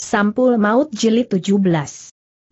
Sampul Maut Jilid 17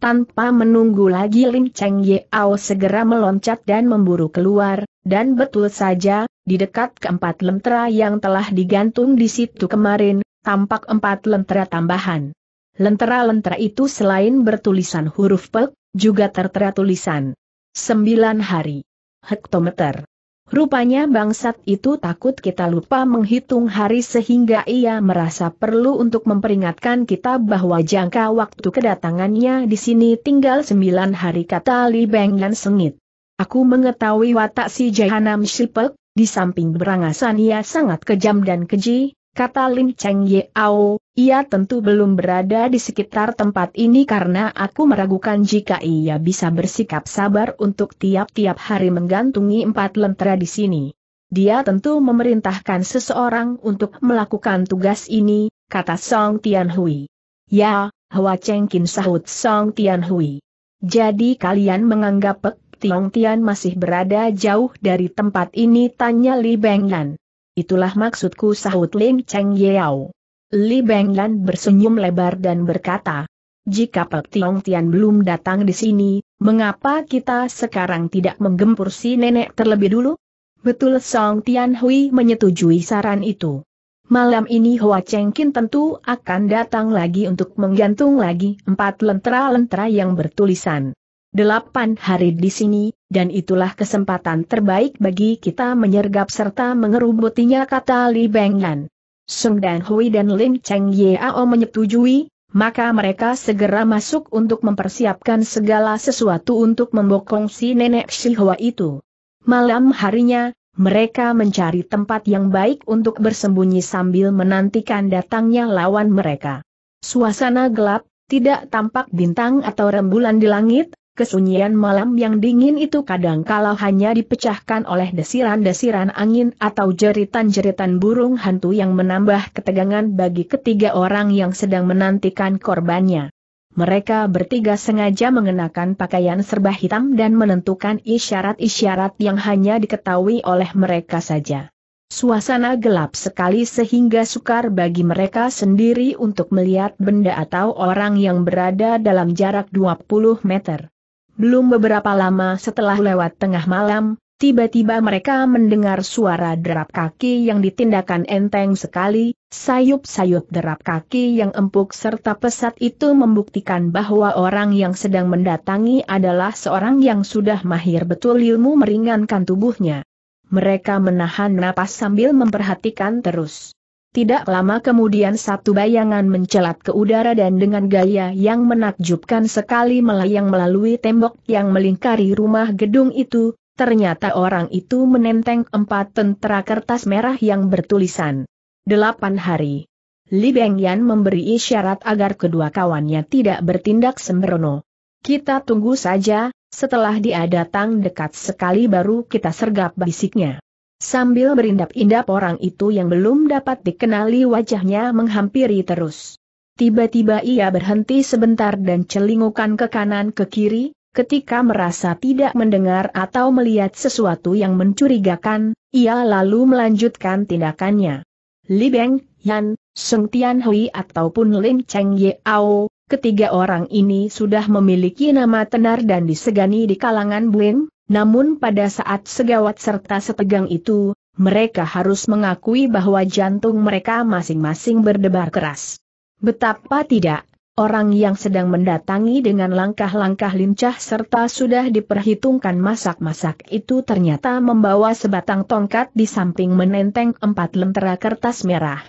Tanpa menunggu lagi Lim Cheng Ao segera meloncat dan memburu keluar, dan betul saja, di dekat keempat lentera yang telah digantung di situ kemarin, tampak empat lentera tambahan. Lentera-lentera itu selain bertulisan huruf pek, juga tertera tulisan 9 hari hektometer. Rupanya bangsat itu takut kita lupa menghitung hari sehingga ia merasa perlu untuk memperingatkan kita bahwa jangka waktu kedatangannya di sini tinggal sembilan hari kata Li Beng dan sengit. Aku mengetahui watak si Jahanam Shipek, di samping berangasan ia sangat kejam dan keji, kata Lin Cheng Yeo, ia tentu belum berada di sekitar tempat ini karena aku meragukan jika ia bisa bersikap sabar untuk tiap-tiap hari menggantungi empat lentera di sini. Dia tentu memerintahkan seseorang untuk melakukan tugas ini, kata Song Tianhui. Ya, Hwa Chengkin sahut Song Tianhui. Jadi kalian menganggap Pek Tiong Tian masih berada jauh dari tempat ini tanya Li Bengyan. Itulah maksudku sahut Ling Cheng Yao. Li Benglan bersenyum lebar dan berkata, jika Pek Tiong Tian belum datang di sini, mengapa kita sekarang tidak menggempur si nenek terlebih dulu? Betul Song Tian Hui menyetujui saran itu. Malam ini Hua Cheng Kin tentu akan datang lagi untuk menggantung lagi empat lentera-lentera yang bertulisan. Delapan hari di sini, dan itulah kesempatan terbaik bagi kita menyergap serta mengerubutinya kata Li Benglan. Sung Dan Hui dan Lim Cheng Yeo menyetujui, maka mereka segera masuk untuk mempersiapkan segala sesuatu untuk membokong si nenek Shihua itu. Malam harinya, mereka mencari tempat yang baik untuk bersembunyi sambil menantikan datangnya lawan mereka. Suasana gelap, tidak tampak bintang atau rembulan di langit, Kesunyian malam yang dingin itu kadang kala hanya dipecahkan oleh desiran-desiran angin atau jeritan-jeritan burung hantu yang menambah ketegangan bagi ketiga orang yang sedang menantikan korbannya. Mereka bertiga sengaja mengenakan pakaian serba hitam dan menentukan isyarat-isyarat yang hanya diketahui oleh mereka saja. Suasana gelap sekali sehingga sukar bagi mereka sendiri untuk melihat benda atau orang yang berada dalam jarak 20 meter. Belum beberapa lama setelah lewat tengah malam, tiba-tiba mereka mendengar suara derap kaki yang ditindakan enteng sekali, sayup-sayup derap kaki yang empuk serta pesat itu membuktikan bahwa orang yang sedang mendatangi adalah seorang yang sudah mahir betul ilmu meringankan tubuhnya. Mereka menahan napas sambil memperhatikan terus. Tidak lama kemudian satu bayangan mencelat ke udara dan dengan gaya yang menakjubkan sekali melayang melalui tembok yang melingkari rumah gedung itu, ternyata orang itu menenteng empat tentara kertas merah yang bertulisan. Delapan hari. Li Bengyan memberi isyarat agar kedua kawannya tidak bertindak sembrono. Kita tunggu saja, setelah dia datang dekat sekali baru kita sergap bisiknya. Sambil berindap-indap orang itu yang belum dapat dikenali wajahnya menghampiri terus. Tiba-tiba ia berhenti sebentar dan celingukan ke kanan ke kiri, ketika merasa tidak mendengar atau melihat sesuatu yang mencurigakan, ia lalu melanjutkan tindakannya. Li Beng, Yan, Seng Tian Hui ataupun Lin Cheng Ao, ketiga orang ini sudah memiliki nama tenar dan disegani di kalangan Bueng, namun pada saat segawat serta setegang itu, mereka harus mengakui bahwa jantung mereka masing-masing berdebar keras. Betapa tidak, orang yang sedang mendatangi dengan langkah-langkah lincah serta sudah diperhitungkan masak-masak itu ternyata membawa sebatang tongkat di samping menenteng empat lentera kertas merah.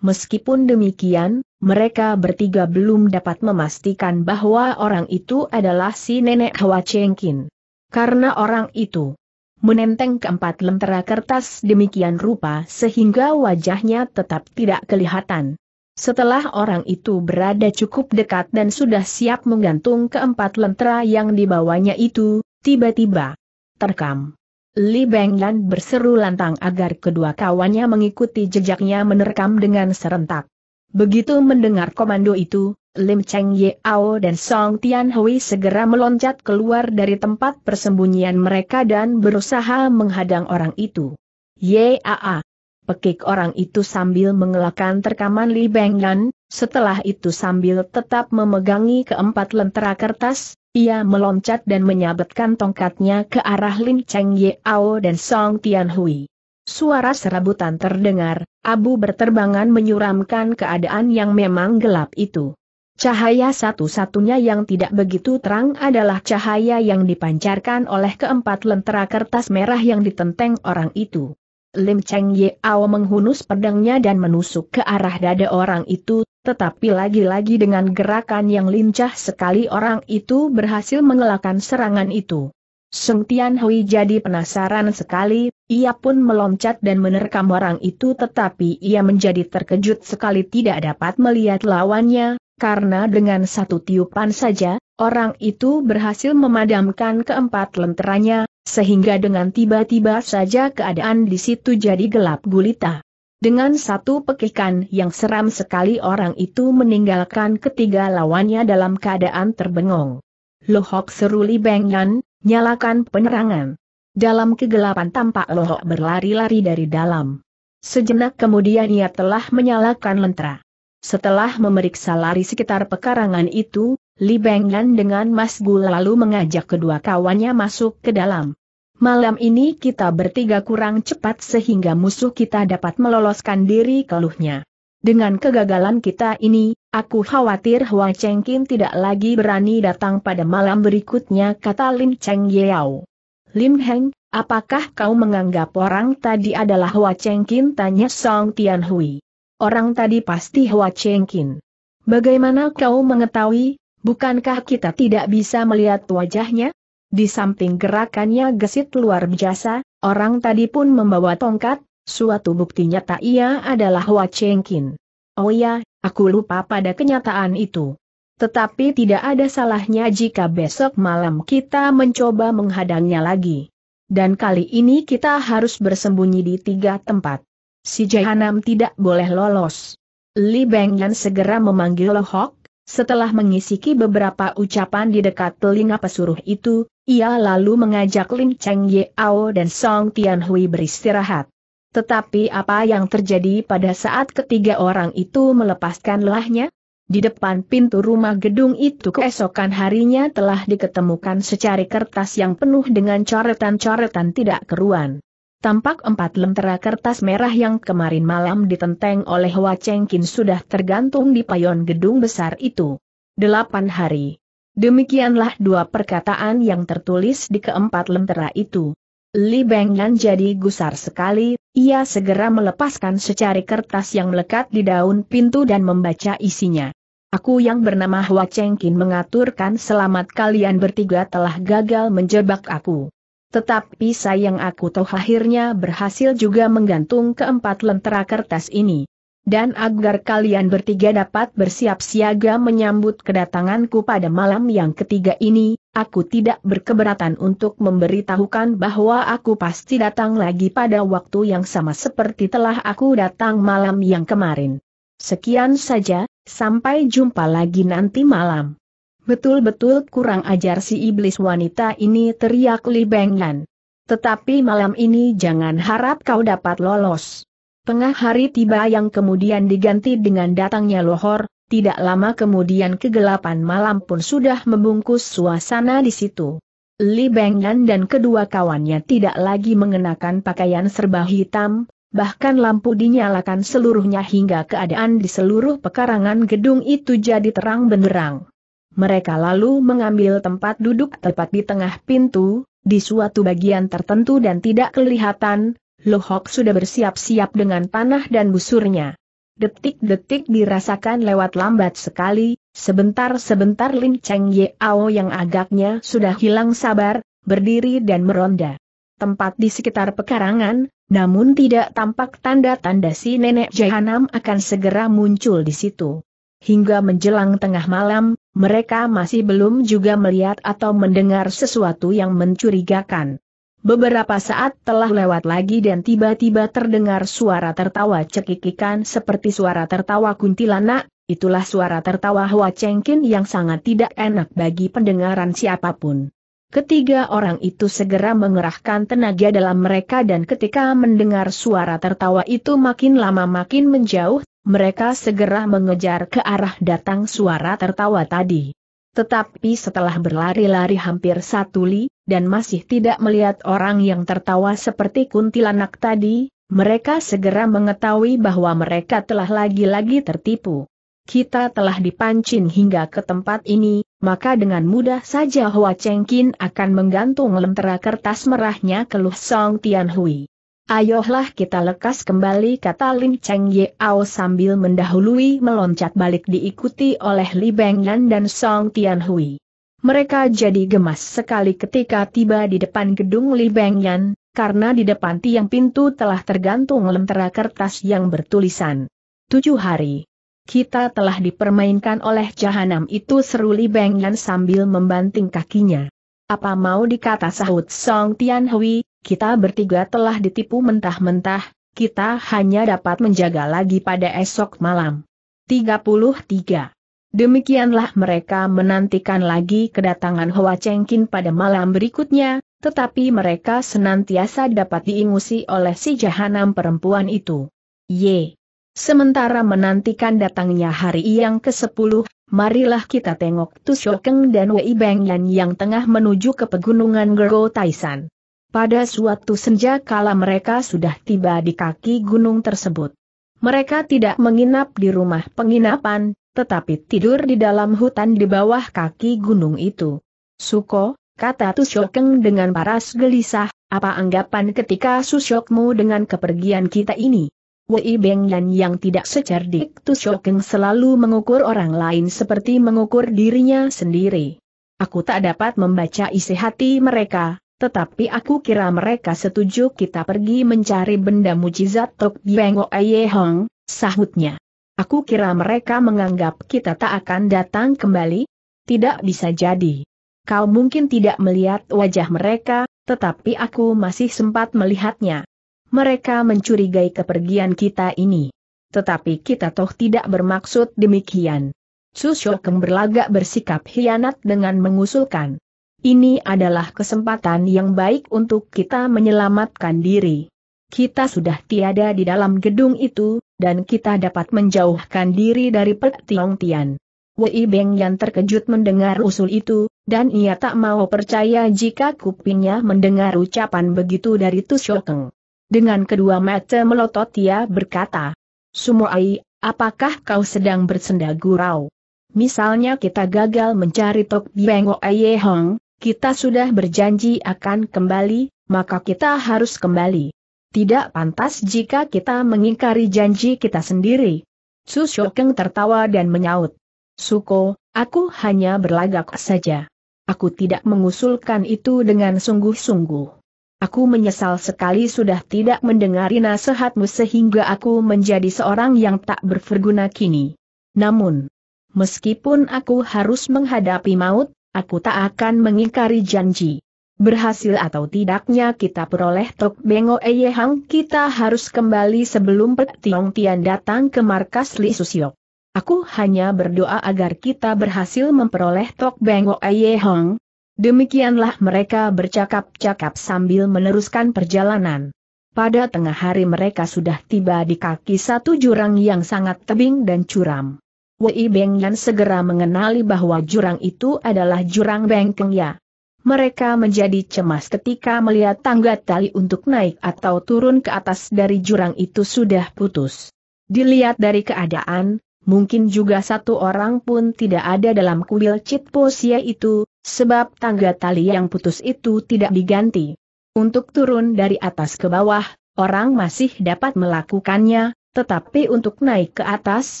Meskipun demikian, mereka bertiga belum dapat memastikan bahwa orang itu adalah si nenek Hwa Chengkin karena orang itu menenteng keempat lentera kertas demikian rupa sehingga wajahnya tetap tidak kelihatan. Setelah orang itu berada cukup dekat dan sudah siap menggantung keempat lentera yang dibawanya itu, tiba-tiba terkam. Li Benglan berseru lantang agar kedua kawannya mengikuti jejaknya menerkam dengan serentak. Begitu mendengar komando itu, Lim Cheng Ao dan Song Tian Hui segera meloncat keluar dari tempat persembunyian mereka dan berusaha menghadang orang itu. Ye Yaa! Pekik orang itu sambil mengelakkan terkaman Li Bengyan, setelah itu sambil tetap memegangi keempat lentera kertas, ia meloncat dan menyabetkan tongkatnya ke arah Lim Cheng Ao dan Song Tian Hui. Suara serabutan terdengar, abu berterbangan menyuramkan keadaan yang memang gelap itu. Cahaya satu-satunya yang tidak begitu terang adalah cahaya yang dipancarkan oleh keempat lentera kertas merah yang ditenteng orang itu. Lim Cheng Ao menghunus pedangnya dan menusuk ke arah dada orang itu, tetapi lagi-lagi dengan gerakan yang lincah sekali orang itu berhasil mengelakkan serangan itu. Seng Tian Hui jadi penasaran sekali, ia pun meloncat dan menerkam orang itu tetapi ia menjadi terkejut sekali tidak dapat melihat lawannya, karena dengan satu tiupan saja, orang itu berhasil memadamkan keempat lenteranya, sehingga dengan tiba-tiba saja keadaan di situ jadi gelap gulita. Dengan satu pekikan yang seram sekali orang itu meninggalkan ketiga lawannya dalam keadaan terbengong. Lohok seruli Li Bengyan, nyalakan penerangan. Dalam kegelapan tampak lohok berlari-lari dari dalam. Sejenak kemudian ia telah menyalakan lentera. Setelah memeriksa lari sekitar pekarangan itu, Li Bengnan dengan Mas Gu lalu mengajak kedua kawannya masuk ke dalam. Malam ini kita bertiga kurang cepat sehingga musuh kita dapat meloloskan diri keluhnya. Dengan kegagalan kita ini, aku khawatir Hua Chengkin tidak lagi berani datang pada malam berikutnya kata Lin Cheng Yao. Lim Heng, apakah kau menganggap orang tadi adalah Hua Chengkin? Tanya Song Tianhui. Orang tadi pasti Hua Chengkin. Bagaimana kau mengetahui, bukankah kita tidak bisa melihat wajahnya? Di samping gerakannya gesit luar biasa, orang tadi pun membawa tongkat, suatu bukti nyata ia adalah Hua Chengkin. Oh ya, aku lupa pada kenyataan itu. Tetapi tidak ada salahnya jika besok malam kita mencoba menghadangnya lagi. Dan kali ini kita harus bersembunyi di tiga tempat. Si Jahanam tidak boleh lolos. Li Yan segera memanggil Lohok, setelah mengisiki beberapa ucapan di dekat telinga pesuruh itu, ia lalu mengajak Lin Cheng Ao dan Song Tianhui beristirahat. Tetapi apa yang terjadi pada saat ketiga orang itu melepaskan lelahnya? Di depan pintu rumah gedung itu keesokan harinya telah diketemukan secari kertas yang penuh dengan coretan-coretan tidak keruan. Tampak empat lentera kertas merah yang kemarin malam ditenteng oleh Wacengkin sudah tergantung di payon gedung besar itu. Delapan hari. Demikianlah dua perkataan yang tertulis di keempat lentera itu. Li Beng Yan jadi gusar sekali, ia segera melepaskan secari kertas yang melekat di daun pintu dan membaca isinya. Aku yang bernama Hua Chengkin mengaturkan selamat kalian bertiga telah gagal menjebak aku. Tetapi sayang aku toh akhirnya berhasil juga menggantung keempat lentera kertas ini. Dan agar kalian bertiga dapat bersiap siaga menyambut kedatanganku pada malam yang ketiga ini, aku tidak berkeberatan untuk memberitahukan bahwa aku pasti datang lagi pada waktu yang sama seperti telah aku datang malam yang kemarin. Sekian saja, sampai jumpa lagi nanti malam. Betul-betul kurang ajar si iblis wanita ini teriak Li Bengan. Tetapi malam ini jangan harap kau dapat lolos. Tengah hari tiba yang kemudian diganti dengan datangnya lohor, tidak lama kemudian kegelapan malam pun sudah membungkus suasana di situ. Li Bengan dan kedua kawannya tidak lagi mengenakan pakaian serba hitam, bahkan lampu dinyalakan seluruhnya hingga keadaan di seluruh pekarangan gedung itu jadi terang benderang. Mereka lalu mengambil tempat duduk tepat di tengah pintu, di suatu bagian tertentu dan tidak kelihatan, Lohok sudah bersiap-siap dengan panah dan busurnya. Detik-detik dirasakan lewat lambat sekali, sebentar-sebentar Lin Cheng Yeo yang agaknya sudah hilang sabar, berdiri dan meronda tempat di sekitar pekarangan, namun tidak tampak tanda-tanda si nenek Jahanam akan segera muncul di situ. Hingga menjelang tengah malam, mereka masih belum juga melihat atau mendengar sesuatu yang mencurigakan. Beberapa saat telah lewat lagi dan tiba-tiba terdengar suara tertawa cekikikan seperti suara tertawa kuntilanak, itulah suara tertawa Hua Chengkin yang sangat tidak enak bagi pendengaran siapapun. Ketiga orang itu segera mengerahkan tenaga dalam mereka dan ketika mendengar suara tertawa itu makin lama makin menjauh, mereka segera mengejar ke arah datang suara tertawa tadi. Tetapi setelah berlari-lari hampir satu li, dan masih tidak melihat orang yang tertawa seperti kuntilanak tadi, mereka segera mengetahui bahwa mereka telah lagi-lagi tertipu kita telah dipancing hingga ke tempat ini, maka dengan mudah saja Hua Chengkin akan menggantung lentera kertas merahnya ke Luh Song Tianhui. Ayolah kita lekas kembali kata Lin Cheng Yao sambil mendahului meloncat balik diikuti oleh Li Yan dan Song Tianhui. Mereka jadi gemas sekali ketika tiba di depan gedung Li Yan, karena di depan tiang pintu telah tergantung lentera kertas yang bertulisan. Tujuh hari kita telah dipermainkan oleh jahanam itu seru Li Beng Yan sambil membanting kakinya. Apa mau dikata sahut Song Tian Hui, kita bertiga telah ditipu mentah-mentah, kita hanya dapat menjaga lagi pada esok malam. 33. Demikianlah mereka menantikan lagi kedatangan Hoa Chengkin pada malam berikutnya, tetapi mereka senantiasa dapat diingusi oleh si jahanam perempuan itu. Y. Sementara menantikan datangnya hari yang ke-10, marilah kita tengok Tusyokeng dan Wei Bengyan yang tengah menuju ke pegunungan Gergo Taisan. Pada suatu senja kala mereka sudah tiba di kaki gunung tersebut. Mereka tidak menginap di rumah penginapan, tetapi tidur di dalam hutan di bawah kaki gunung itu. Suko, kata Tusyokeng dengan paras gelisah, apa anggapan ketika Susyokmu dengan kepergian kita ini? Wei Beng Yan yang tidak secerdik Tu Shokeng selalu mengukur orang lain seperti mengukur dirinya sendiri. Aku tak dapat membaca isi hati mereka, tetapi aku kira mereka setuju kita pergi mencari benda mujizat Tok Bieng Oye Hong, sahutnya. Aku kira mereka menganggap kita tak akan datang kembali? Tidak bisa jadi. Kau mungkin tidak melihat wajah mereka, tetapi aku masih sempat melihatnya mereka mencurigai kepergian kita ini. Tetapi kita toh tidak bermaksud demikian. Susyokeng berlagak bersikap hianat dengan mengusulkan. Ini adalah kesempatan yang baik untuk kita menyelamatkan diri. Kita sudah tiada di dalam gedung itu, dan kita dapat menjauhkan diri dari Pek Tiong Tian. Wei Beng yang terkejut mendengar usul itu, dan ia tak mau percaya jika kupingnya mendengar ucapan begitu dari Tusyokeng. Dengan kedua mata melotot ia berkata, Sumoai, apakah kau sedang bersenda gurau? Misalnya kita gagal mencari Tok Bieng Oye Hong, kita sudah berjanji akan kembali, maka kita harus kembali. Tidak pantas jika kita mengingkari janji kita sendiri. Su Shokeng tertawa dan menyaut. Suko, aku hanya berlagak saja. Aku tidak mengusulkan itu dengan sungguh-sungguh. Aku menyesal sekali sudah tidak mendengari nasihatmu sehingga aku menjadi seorang yang tak berverguna kini. Namun, meskipun aku harus menghadapi maut, aku tak akan mengingkari janji. Berhasil atau tidaknya kita peroleh Tok Bengo Eyehang kita harus kembali sebelum Pek Tiong Tian datang ke markas Li Susiok. Aku hanya berdoa agar kita berhasil memperoleh Tok Bengo Eyehang, Demikianlah mereka bercakap-cakap sambil meneruskan perjalanan. Pada tengah hari mereka sudah tiba di kaki satu jurang yang sangat tebing dan curam. Wei Beng Yan segera mengenali bahwa jurang itu adalah jurang Bengkeng Ya. Mereka menjadi cemas ketika melihat tangga tali untuk naik atau turun ke atas dari jurang itu sudah putus. Dilihat dari keadaan, mungkin juga satu orang pun tidak ada dalam kuil sia itu, Sebab tangga tali yang putus itu tidak diganti. Untuk turun dari atas ke bawah, orang masih dapat melakukannya, tetapi untuk naik ke atas,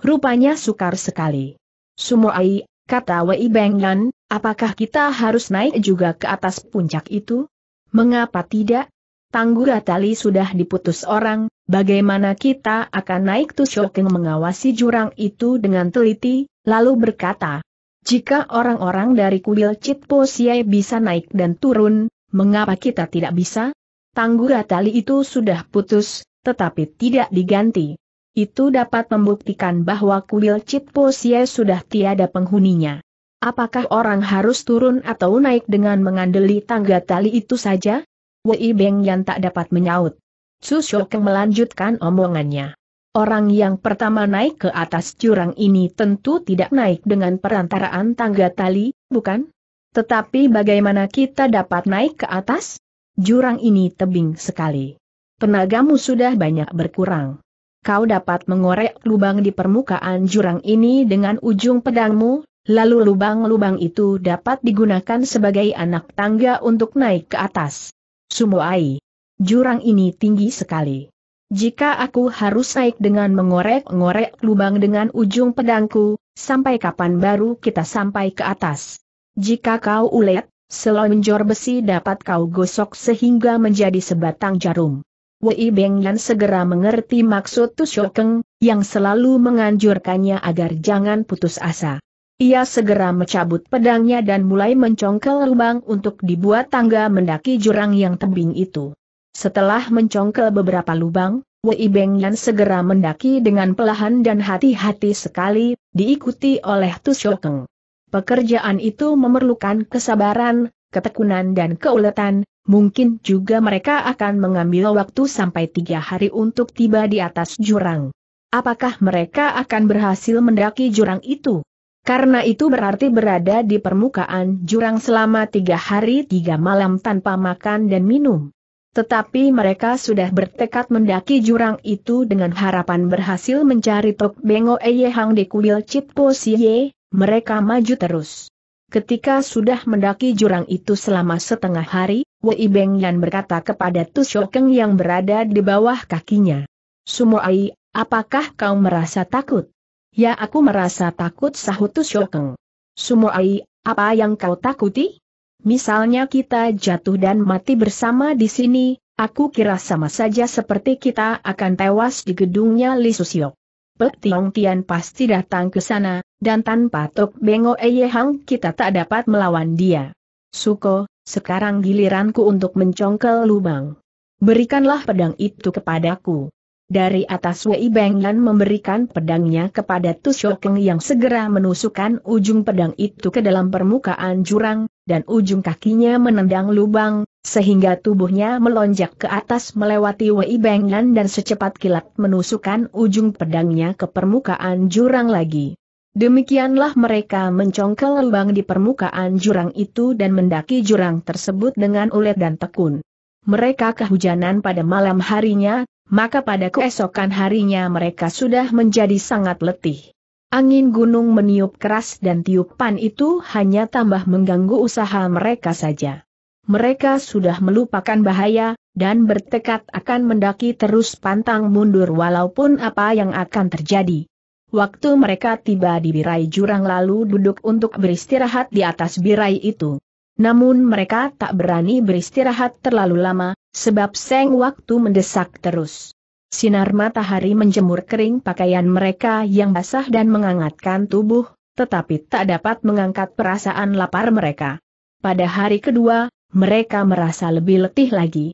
rupanya sukar sekali. Sumoai, kata Wei Benglan, apakah kita harus naik juga ke atas puncak itu? Mengapa tidak? Tangga tali sudah diputus orang, bagaimana kita akan naik Tushokeng mengawasi jurang itu dengan teliti, lalu berkata, jika orang-orang dari kuil Citpo Siai bisa naik dan turun, mengapa kita tidak bisa? Tanggura tali itu sudah putus, tetapi tidak diganti. Itu dapat membuktikan bahwa kuil Citpo Siai sudah tiada penghuninya. Apakah orang harus turun atau naik dengan mengandeli tangga tali itu saja? Wei Beng yang tak dapat menyaut. Su Shokeng melanjutkan omongannya. Orang yang pertama naik ke atas jurang ini tentu tidak naik dengan perantaraan tangga tali, bukan? Tetapi bagaimana kita dapat naik ke atas? Jurang ini tebing sekali. Tenagamu sudah banyak berkurang. Kau dapat mengorek lubang di permukaan jurang ini dengan ujung pedangmu, lalu lubang-lubang itu dapat digunakan sebagai anak tangga untuk naik ke atas. Sumoai. Jurang ini tinggi sekali. Jika aku harus naik dengan mengorek-ngorek lubang dengan ujung pedangku, sampai kapan baru kita sampai ke atas? Jika kau ulet, selonjor besi dapat kau gosok sehingga menjadi sebatang jarum. Wei Benglan segera mengerti maksud Tusyokeng, yang selalu menganjurkannya agar jangan putus asa. Ia segera mencabut pedangnya dan mulai mencongkel lubang untuk dibuat tangga mendaki jurang yang tebing itu. Setelah mencongkel beberapa lubang, Wei Bengyan segera mendaki dengan pelahan dan hati-hati sekali, diikuti oleh Tu Shoukeng. Pekerjaan itu memerlukan kesabaran, ketekunan dan keuletan, mungkin juga mereka akan mengambil waktu sampai tiga hari untuk tiba di atas jurang. Apakah mereka akan berhasil mendaki jurang itu? Karena itu berarti berada di permukaan jurang selama tiga hari tiga malam tanpa makan dan minum. Tetapi mereka sudah bertekad mendaki jurang itu dengan harapan berhasil mencari Tok Bengo Eye Hang di kuil Chit Po Siye, mereka maju terus. Ketika sudah mendaki jurang itu selama setengah hari, Wei Beng Yan berkata kepada Tu Shokeng yang berada di bawah kakinya. Sumoai, apakah kau merasa takut? Ya aku merasa takut sahut Tu Shokeng. Sumoai, apa yang kau takuti? Misalnya kita jatuh dan mati bersama di sini, aku kira sama saja seperti kita akan tewas di gedungnya Li Susiok. Pek Tiong Tian pasti datang ke sana, dan tanpa Tok Bengo Eye Hang kita tak dapat melawan dia. Suko, sekarang giliranku untuk mencongkel lubang. Berikanlah pedang itu kepadaku. Dari atas Wei Bengyan memberikan pedangnya kepada Tushokeng yang segera menusukkan ujung pedang itu ke dalam permukaan jurang, dan ujung kakinya menendang lubang, sehingga tubuhnya melonjak ke atas melewati Wei Bengnan dan secepat kilat menusukkan ujung pedangnya ke permukaan jurang lagi. Demikianlah mereka mencongkel lubang di permukaan jurang itu dan mendaki jurang tersebut dengan ulet dan tekun. Mereka kehujanan pada malam harinya, maka pada keesokan harinya mereka sudah menjadi sangat letih. Angin gunung meniup keras dan tiupan itu hanya tambah mengganggu usaha mereka saja. Mereka sudah melupakan bahaya, dan bertekad akan mendaki terus pantang mundur walaupun apa yang akan terjadi. Waktu mereka tiba di birai jurang lalu duduk untuk beristirahat di atas birai itu. Namun mereka tak berani beristirahat terlalu lama, sebab seng waktu mendesak terus. Sinar matahari menjemur kering pakaian mereka yang basah dan mengangatkan tubuh, tetapi tak dapat mengangkat perasaan lapar mereka. Pada hari kedua, mereka merasa lebih letih lagi.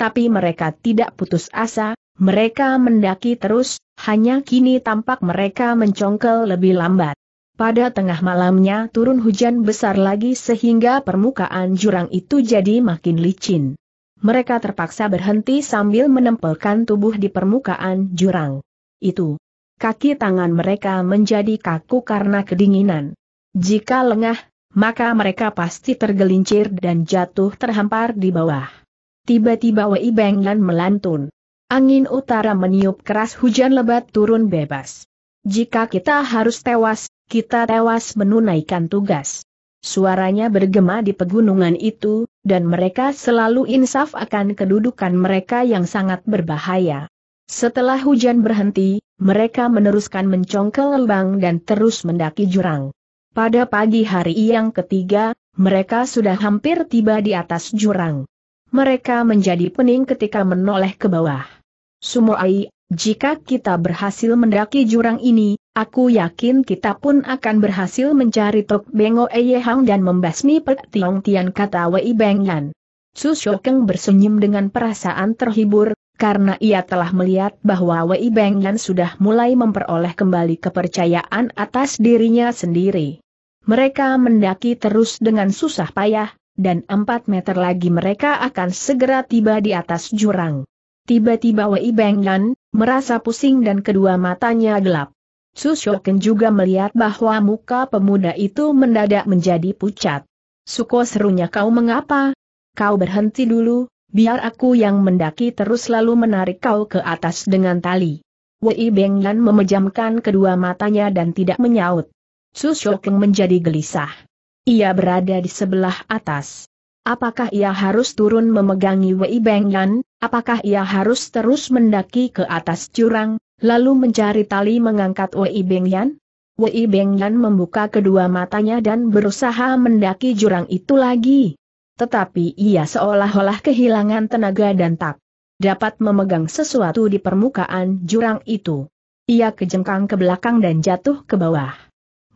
Tapi mereka tidak putus asa, mereka mendaki terus, hanya kini tampak mereka mencongkel lebih lambat. Pada tengah malamnya turun hujan besar lagi sehingga permukaan jurang itu jadi makin licin mereka terpaksa berhenti sambil menempelkan tubuh di permukaan jurang. Itu. Kaki tangan mereka menjadi kaku karena kedinginan. Jika lengah, maka mereka pasti tergelincir dan jatuh terhampar di bawah. Tiba-tiba Wei Benglan melantun. Angin utara meniup keras hujan lebat turun bebas. Jika kita harus tewas, kita tewas menunaikan tugas. Suaranya bergema di pegunungan itu, dan mereka selalu insaf akan kedudukan mereka yang sangat berbahaya. Setelah hujan berhenti, mereka meneruskan mencongkel lembang dan terus mendaki jurang. Pada pagi hari yang ketiga, mereka sudah hampir tiba di atas jurang. Mereka menjadi pening ketika menoleh ke bawah. Sumoai, jika kita berhasil mendaki jurang ini, Aku yakin kita pun akan berhasil mencari Tok Bengo Eyehang dan membasmi Pek Tiong Tian kata Wei Beng Yan. Su Shokeng bersenyum dengan perasaan terhibur, karena ia telah melihat bahwa Wei Beng Yan sudah mulai memperoleh kembali kepercayaan atas dirinya sendiri. Mereka mendaki terus dengan susah payah, dan 4 meter lagi mereka akan segera tiba di atas jurang. Tiba-tiba Wei Beng Yan merasa pusing dan kedua matanya gelap. Sushoken juga melihat bahwa muka pemuda itu mendadak menjadi pucat. Suko serunya kau mengapa? Kau berhenti dulu, biar aku yang mendaki terus lalu menarik kau ke atas dengan tali. Wei Bengyan memejamkan kedua matanya dan tidak menyaut. Sushoken menjadi gelisah. Ia berada di sebelah atas. Apakah ia harus turun memegangi Wei Bengyan? Apakah ia harus terus mendaki ke atas jurang? lalu mencari tali mengangkat Wei Bengyan? Wei Bengyan membuka kedua matanya dan berusaha mendaki jurang itu lagi. Tetapi ia seolah-olah kehilangan tenaga dan tak dapat memegang sesuatu di permukaan jurang itu. Ia kejengkang ke belakang dan jatuh ke bawah.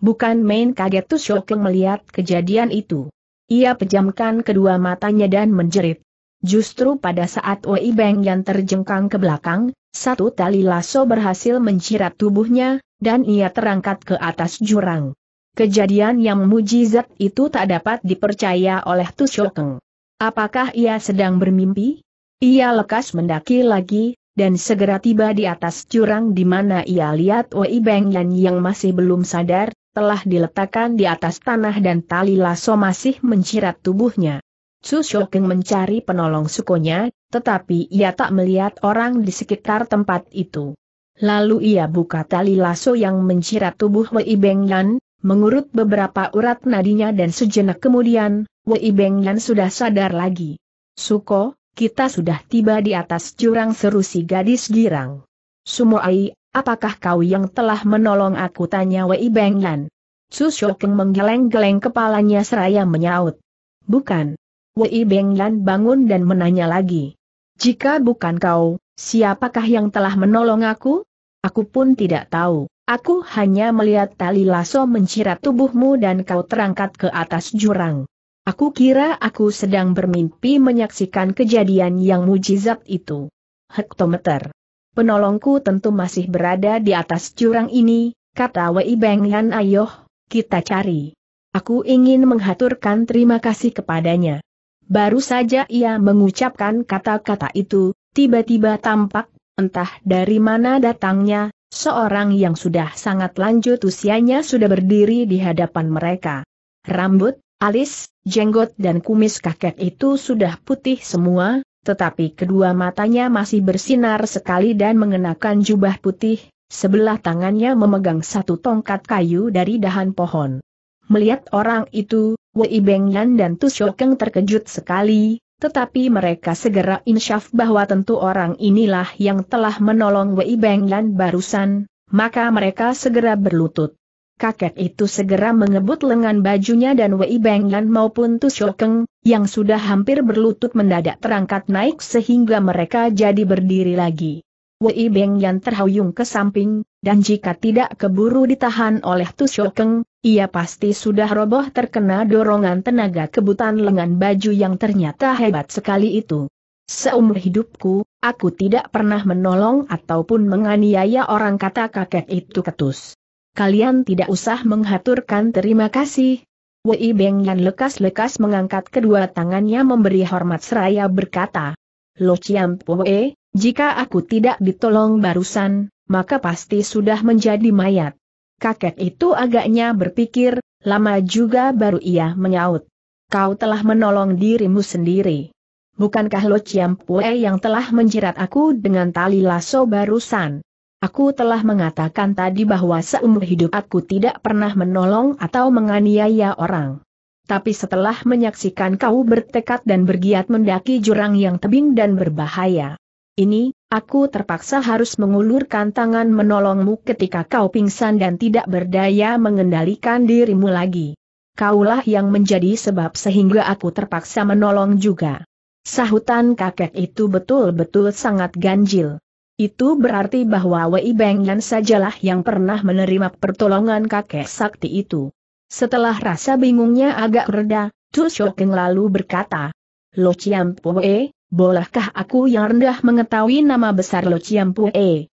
Bukan main kaget Tusyokeng melihat kejadian itu. Ia pejamkan kedua matanya dan menjerit. Justru pada saat Wei Beng yang terjengkang ke belakang, satu tali lasso berhasil mencirat tubuhnya, dan ia terangkat ke atas jurang. Kejadian yang mujizat itu tak dapat dipercaya oleh Tu Shokeng. Apakah ia sedang bermimpi? Ia lekas mendaki lagi, dan segera tiba di atas jurang di mana ia lihat Wei Beng Yan yang masih belum sadar, telah diletakkan di atas tanah dan tali lasso masih mencirat tubuhnya. Su Shoking mencari penolong sukonya, tetapi ia tak melihat orang di sekitar tempat itu. Lalu ia buka tali lasso yang menjirat tubuh Wei Beng Yan, mengurut beberapa urat nadinya dan sejenak kemudian, Wei Beng Yan sudah sadar lagi. Suko, kita sudah tiba di atas jurang seru si gadis girang. Sumoai, apakah kau yang telah menolong aku tanya Wei Beng Yan. Su Shoking menggeleng-geleng kepalanya seraya menyaut. Bukan, Wei Benglan bangun dan menanya lagi. Jika bukan kau, siapakah yang telah menolong aku? Aku pun tidak tahu. Aku hanya melihat tali lasso mencirat tubuhmu dan kau terangkat ke atas jurang. Aku kira aku sedang bermimpi menyaksikan kejadian yang mujizat itu. Hektometer. Penolongku tentu masih berada di atas jurang ini, kata Wei Lan ayoh, kita cari. Aku ingin menghaturkan terima kasih kepadanya. Baru saja ia mengucapkan kata-kata itu, tiba-tiba tampak, entah dari mana datangnya, seorang yang sudah sangat lanjut usianya sudah berdiri di hadapan mereka. Rambut, alis, jenggot dan kumis kakek itu sudah putih semua, tetapi kedua matanya masih bersinar sekali dan mengenakan jubah putih, sebelah tangannya memegang satu tongkat kayu dari dahan pohon. Melihat orang itu, Wei Bengyan dan Tu Shokeng terkejut sekali, tetapi mereka segera insyaf bahwa tentu orang inilah yang telah menolong Wei Bengyan barusan, maka mereka segera berlutut. Kakek itu segera mengebut lengan bajunya dan Wei Bengyan maupun Tu Shokeng, yang sudah hampir berlutut mendadak terangkat naik sehingga mereka jadi berdiri lagi. Wei Bengyan terhuyung ke samping, dan jika tidak keburu ditahan oleh Tu Shokeng, ia pasti sudah roboh terkena dorongan tenaga kebutan lengan baju yang ternyata hebat sekali itu. Seumur hidupku, aku tidak pernah menolong ataupun menganiaya orang kata kakek itu ketus. Kalian tidak usah menghaturkan terima kasih. Wei Beng yang lekas-lekas mengangkat kedua tangannya memberi hormat seraya berkata. Lo Chiam Pue, jika aku tidak ditolong barusan, maka pasti sudah menjadi mayat kakek itu agaknya berpikir, lama juga baru ia menyaut. Kau telah menolong dirimu sendiri. Bukankah Lo Chiam Pue yang telah menjerat aku dengan tali lasso barusan? Aku telah mengatakan tadi bahwa seumur hidup aku tidak pernah menolong atau menganiaya orang. Tapi setelah menyaksikan kau bertekad dan bergiat mendaki jurang yang tebing dan berbahaya, ini, aku terpaksa harus mengulurkan tangan menolongmu ketika kau pingsan dan tidak berdaya mengendalikan dirimu lagi. Kaulah yang menjadi sebab sehingga aku terpaksa menolong juga. Sahutan kakek itu betul-betul sangat ganjil. Itu berarti bahwa Wei Yan sajalah yang pernah menerima pertolongan kakek sakti itu. Setelah rasa bingungnya agak reda, Tu Shokeng lalu berkata, Lo Chiam Pue, bolehkah aku yang rendah mengetahui nama besar Lo Chiam Pue? Hi,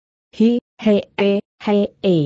he, he, he, e.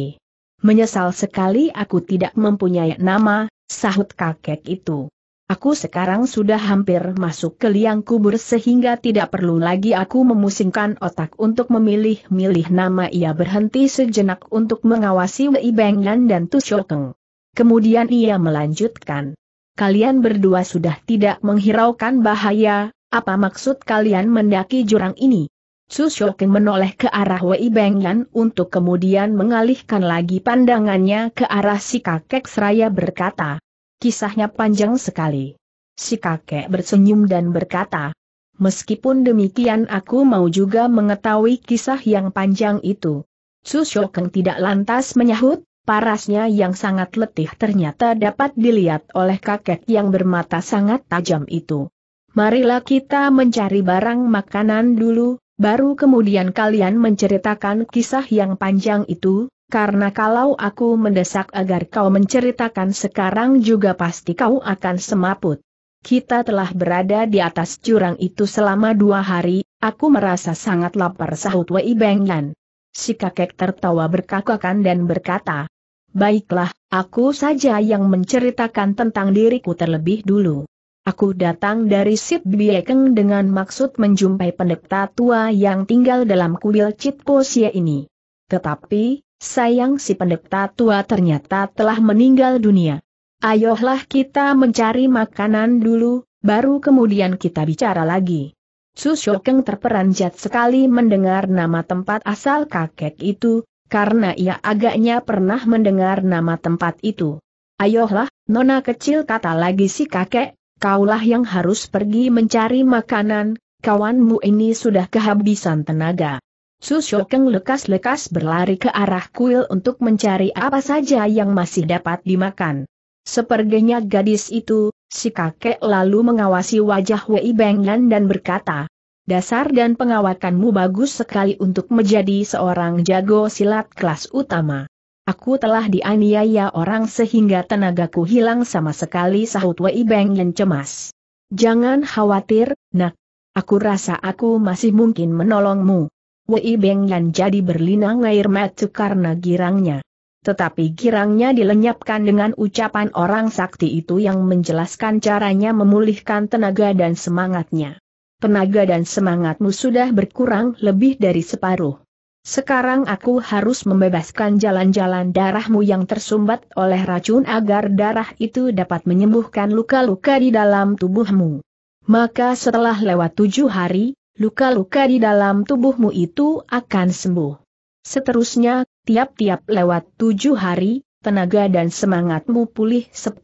Menyesal sekali aku tidak mempunyai nama, sahut kakek itu. Aku sekarang sudah hampir masuk ke liang kubur sehingga tidak perlu lagi aku memusingkan otak untuk memilih-milih nama ia berhenti sejenak untuk mengawasi Wei Bengnan dan Tu Shokeng. Kemudian ia melanjutkan. Kalian berdua sudah tidak menghiraukan bahaya, apa maksud kalian mendaki jurang ini? Su Shokin menoleh ke arah Wei Bengyan untuk kemudian mengalihkan lagi pandangannya ke arah si kakek seraya berkata. Kisahnya panjang sekali. Si kakek bersenyum dan berkata, Meskipun demikian aku mau juga mengetahui kisah yang panjang itu. Su Shokin tidak lantas menyahut, parasnya yang sangat letih ternyata dapat dilihat oleh kakek yang bermata sangat tajam itu. Marilah kita mencari barang makanan dulu, baru kemudian kalian menceritakan kisah yang panjang itu, karena kalau aku mendesak agar kau menceritakan sekarang juga pasti kau akan semaput. Kita telah berada di atas jurang itu selama dua hari, aku merasa sangat lapar sahut Wei Bengyan. Si kakek tertawa berkakakan dan berkata, Baiklah, aku saja yang menceritakan tentang diriku terlebih dulu. Aku datang dari Sit Biekeng dengan maksud menjumpai pendeta tua yang tinggal dalam kuil Citposia ini. Tetapi, sayang si pendeta tua ternyata telah meninggal dunia. Ayolah kita mencari makanan dulu, baru kemudian kita bicara lagi. Su Shokeng terperanjat sekali mendengar nama tempat asal kakek itu, karena ia agaknya pernah mendengar nama tempat itu. Ayolah, nona kecil kata lagi si kakek, kaulah yang harus pergi mencari makanan, kawanmu ini sudah kehabisan tenaga. Susyokeng lekas-lekas berlari ke arah kuil untuk mencari apa saja yang masih dapat dimakan. Sepertinya gadis itu, si kakek lalu mengawasi wajah Wei Benglan dan berkata, Dasar dan pengawakanmu bagus sekali untuk menjadi seorang jago silat kelas utama. Aku telah dianiaya orang sehingga tenagaku hilang sama sekali sahut Wei Beng yang cemas. Jangan khawatir, nak. Aku rasa aku masih mungkin menolongmu. Wei Beng yang jadi berlinang air mata karena girangnya. Tetapi girangnya dilenyapkan dengan ucapan orang sakti itu yang menjelaskan caranya memulihkan tenaga dan semangatnya. Tenaga dan semangatmu sudah berkurang lebih dari separuh. Sekarang aku harus membebaskan jalan-jalan darahmu yang tersumbat oleh racun agar darah itu dapat menyembuhkan luka-luka di dalam tubuhmu. Maka setelah lewat tujuh hari, luka-luka di dalam tubuhmu itu akan sembuh. Seterusnya, tiap-tiap lewat tujuh hari, tenaga dan semangatmu pulih 10%,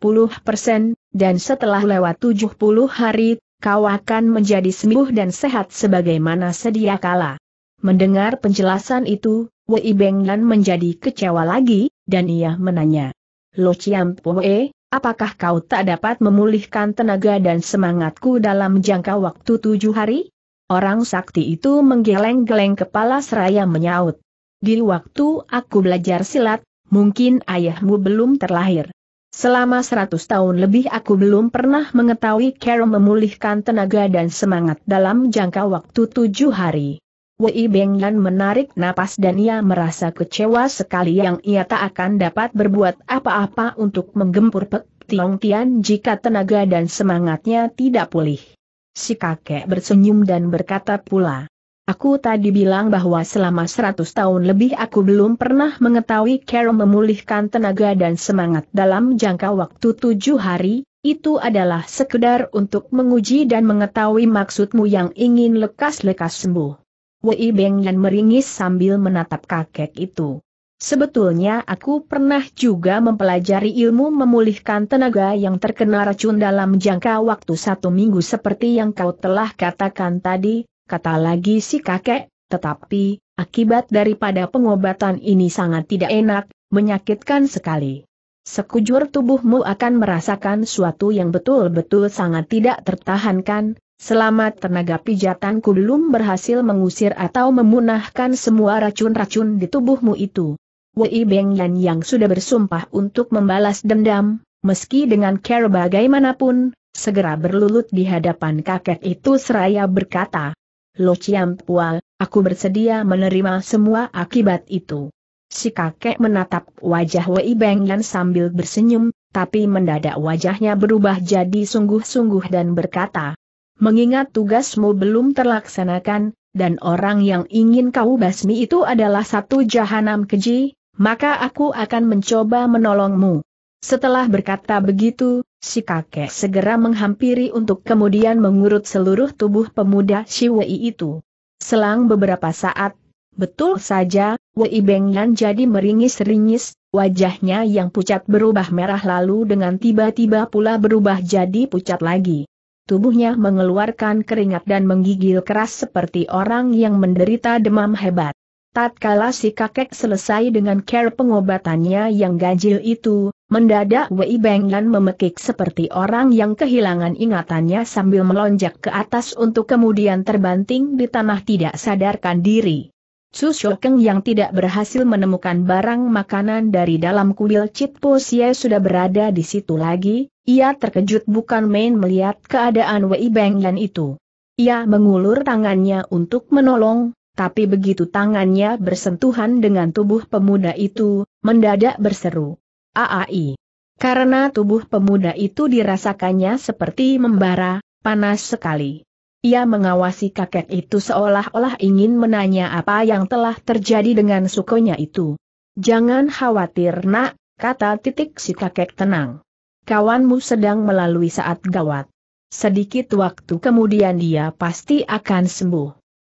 dan setelah lewat tujuh puluh hari, kau akan menjadi sembuh dan sehat sebagaimana sedia kala. Mendengar penjelasan itu, Wei Benglan menjadi kecewa lagi, dan ia menanya. Lo Chiam Poe, apakah kau tak dapat memulihkan tenaga dan semangatku dalam jangka waktu tujuh hari? Orang sakti itu menggeleng-geleng kepala seraya menyaut. Di waktu aku belajar silat, mungkin ayahmu belum terlahir. Selama seratus tahun lebih aku belum pernah mengetahui cara memulihkan tenaga dan semangat dalam jangka waktu tujuh hari. Wei Beng menarik napas dan ia merasa kecewa sekali yang ia tak akan dapat berbuat apa-apa untuk menggempur Pek Tiong Tian jika tenaga dan semangatnya tidak pulih. Si kakek bersenyum dan berkata pula, Aku tadi bilang bahwa selama seratus tahun lebih aku belum pernah mengetahui Carol memulihkan tenaga dan semangat dalam jangka waktu tujuh hari, itu adalah sekedar untuk menguji dan mengetahui maksudmu yang ingin lekas-lekas sembuh. Wei Bengyan meringis sambil menatap kakek itu. Sebetulnya aku pernah juga mempelajari ilmu memulihkan tenaga yang terkena racun dalam jangka waktu satu minggu seperti yang kau telah katakan tadi, kata lagi si kakek, tetapi, akibat daripada pengobatan ini sangat tidak enak, menyakitkan sekali. Sekujur tubuhmu akan merasakan suatu yang betul-betul sangat tidak tertahankan, Selamat, tenaga pijatanku belum berhasil mengusir atau memunahkan semua racun-racun di tubuhmu itu. Wei Beng Yan yang sudah bersumpah untuk membalas dendam, meski dengan care bagaimanapun, segera berlulut di hadapan kakek itu seraya berkata, Lo Chiam Pua, aku bersedia menerima semua akibat itu. Si kakek menatap wajah Wei Beng Yan sambil bersenyum, tapi mendadak wajahnya berubah jadi sungguh-sungguh dan berkata, Mengingat tugasmu belum terlaksanakan, dan orang yang ingin kau basmi itu adalah satu jahanam keji, maka aku akan mencoba menolongmu. Setelah berkata begitu, si kakek segera menghampiri untuk kemudian mengurut seluruh tubuh pemuda Shiwei itu. Selang beberapa saat, betul saja, Wei Bengyan jadi meringis-ringis, wajahnya yang pucat berubah merah lalu dengan tiba-tiba pula berubah jadi pucat lagi tubuhnya mengeluarkan keringat dan menggigil keras seperti orang yang menderita demam hebat. Tatkala si kakek selesai dengan care pengobatannya yang ganjil itu, mendadak Wei Benggan memekik seperti orang yang kehilangan ingatannya sambil melonjak ke atas untuk kemudian terbanting di tanah tidak sadarkan diri. Su Shokeng yang tidak berhasil menemukan barang makanan dari dalam kuil Chit Po Xie sudah berada di situ lagi, ia terkejut bukan main melihat keadaan Wei Beng Yan itu. Ia mengulur tangannya untuk menolong, tapi begitu tangannya bersentuhan dengan tubuh pemuda itu, mendadak berseru. Aai! Karena tubuh pemuda itu dirasakannya seperti membara, panas sekali. Ia mengawasi kakek itu seolah-olah ingin menanya apa yang telah terjadi dengan sukonya itu. Jangan khawatir nak, kata titik si kakek tenang. Kawanmu sedang melalui saat gawat. Sedikit waktu kemudian dia pasti akan sembuh.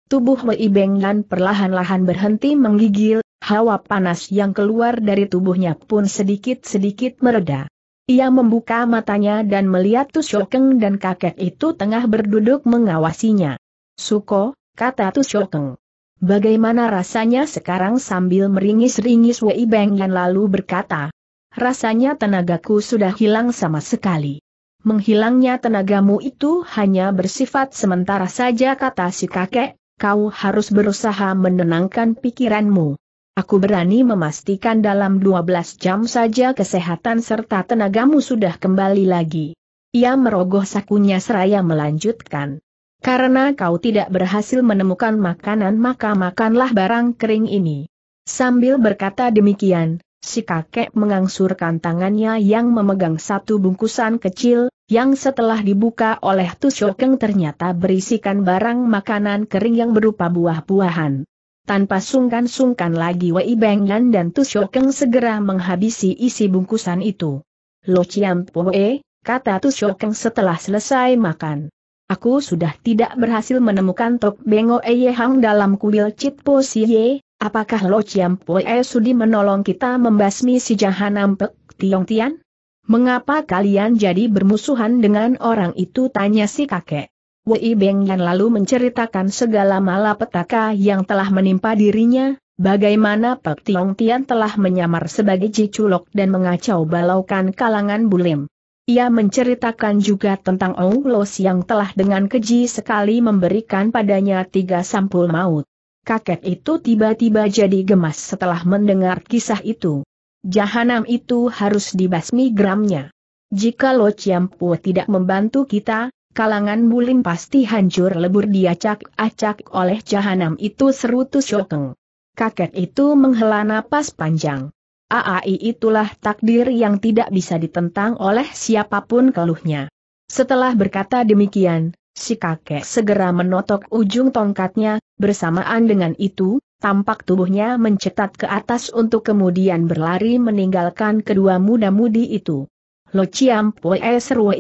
Tubuh Wei Lan perlahan-lahan berhenti menggigil, hawa panas yang keluar dari tubuhnya pun sedikit-sedikit mereda. Ia membuka matanya dan melihat Tusyokeng dan kakek itu tengah berduduk mengawasinya. Suko, kata Tusyokeng. Bagaimana rasanya sekarang sambil meringis-ringis Wei Beng Yan lalu berkata. Rasanya tenagaku sudah hilang sama sekali. Menghilangnya tenagamu itu hanya bersifat sementara saja kata si kakek, kau harus berusaha menenangkan pikiranmu. Aku berani memastikan dalam 12 jam saja kesehatan serta tenagamu sudah kembali lagi. Ia merogoh sakunya seraya melanjutkan. Karena kau tidak berhasil menemukan makanan maka makanlah barang kering ini. Sambil berkata demikian, si kakek mengangsurkan tangannya yang memegang satu bungkusan kecil, yang setelah dibuka oleh Tushokeng ternyata berisikan barang makanan kering yang berupa buah-buahan tanpa sungkan-sungkan lagi Wei Bengyan dan Tu segera menghabisi isi bungkusan itu. Lo Chiam Poe, kata Tu setelah selesai makan. Aku sudah tidak berhasil menemukan Tok Bengo Eye Hang dalam kuil Chit Po Siye, apakah Lo Chiam Poe sudi menolong kita membasmi si Jahanam Pek Tiong Tian? Mengapa kalian jadi bermusuhan dengan orang itu tanya si kakek. Wei yang lalu menceritakan segala malapetaka yang telah menimpa dirinya, bagaimana Pak Tiong Tian telah menyamar sebagai Jiculok dan mengacau balaukan kalangan bulim. Ia menceritakan juga tentang Los yang telah dengan keji sekali memberikan padanya tiga sampul maut. Kakek itu tiba-tiba jadi gemas setelah mendengar kisah itu. Jahanam itu harus dibasmi gramnya. Jika Lo Pua tidak membantu kita, kalangan bulim pasti hancur lebur diacak-acak ah oleh jahanam itu seru Tusyokeng. Kakek itu menghela napas panjang. Aai itulah takdir yang tidak bisa ditentang oleh siapapun keluhnya. Setelah berkata demikian, si kakek segera menotok ujung tongkatnya, bersamaan dengan itu, tampak tubuhnya mencetat ke atas untuk kemudian berlari meninggalkan kedua muda-mudi itu. Lo Ciam Pue